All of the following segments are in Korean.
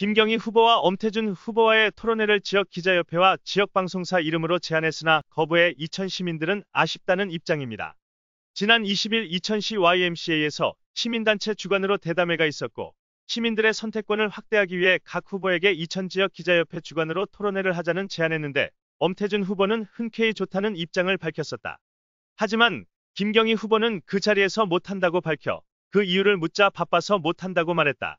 김경희 후보와 엄태준 후보와의 토론회를 지역 기자협회와 지역 방송사 이름으로 제안했으나 거부해 이천 시민들은 아쉽다는 입장입니다. 지난 20일 이천시 YMCA에서 시민단체 주관으로 대담회가 있었고 시민들의 선택권을 확대하기 위해 각 후보에게 이천 지역 기자협회 주관으로 토론회를 하자는 제안했는데 엄태준 후보는 흔쾌히 좋다는 입장을 밝혔었다. 하지만 김경희 후보는 그 자리에서 못한다고 밝혀 그 이유를 묻자 바빠서 못한다고 말했다.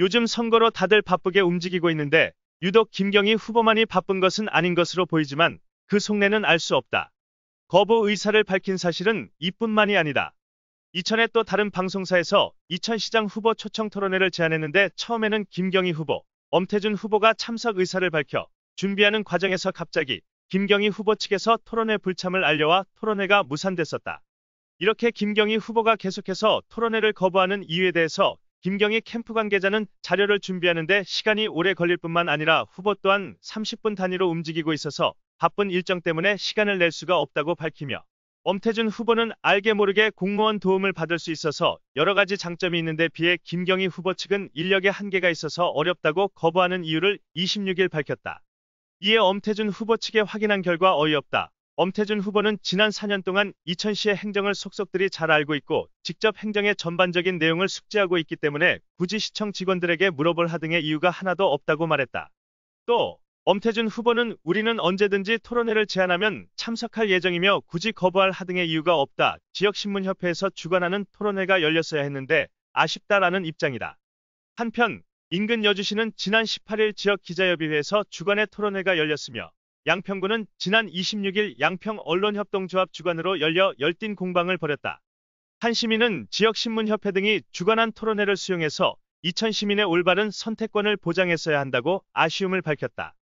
요즘 선거로 다들 바쁘게 움직이고 있는데 유독 김경희 후보만이 바쁜 것은 아닌 것으로 보이지만 그 속내는 알 수 없다. 거부 의사를 밝힌 사실은 이뿐만이 아니다. 이천에 또 다른 방송사에서 이천시장 후보 초청 토론회를 제안했는데 처음에는 김경희 후보, 엄태준 후보가 참석 의사를 밝혀 준비하는 과정에서 갑자기 김경희 후보 측에서 토론회 불참을 알려와 토론회가 무산됐었다. 이렇게 김경희 후보가 계속해서 토론회를 거부하는 이유에 대해서 김경희 캠프 관계자는 자료를 준비하는데 시간이 오래 걸릴 뿐만 아니라 후보 또한 30분 단위로 움직이고 있어서 바쁜 일정 때문에 시간을 낼 수가 없다고 밝히며 엄태준 후보는 알게 모르게 공무원 도움을 받을 수 있어서 여러 가지 장점이 있는데 비해 김경희 후보 측은 인력의 한계가 있어서 어렵다고 거부하는 이유를 26일 밝혔다. 이에 엄태준 후보 측에 확인한 결과 어이없다. 엄태준 후보는 지난 4년 동안 이천시의 행정을 속속들이 잘 알고 있고 직접 행정의 전반적인 내용을 숙지하고 있기 때문에 굳이 시청 직원들에게 물어볼 하등의 이유가 하나도 없다고 말했다. 또 엄태준 후보는 우리는 언제든지 토론회를 제안하면 참석할 예정이며 굳이 거부할 하등의 이유가 없다. 지역신문협회에서 주관하는 토론회가 열렸어야 했는데 아쉽다라는 입장이다. 한편 인근 여주시는 지난 18일 지역 기자협의회에서 주관의 토론회가 열렸으며 양평군은 지난 26일 양평 언론협동조합 주관으로 열려 열띤 공방을 벌였다. 한 시민은 지역신문협회 등이 주관한 토론회를 수용해서 이천 시민의 올바른 선택권을 보장했어야 한다고 아쉬움을 밝혔다.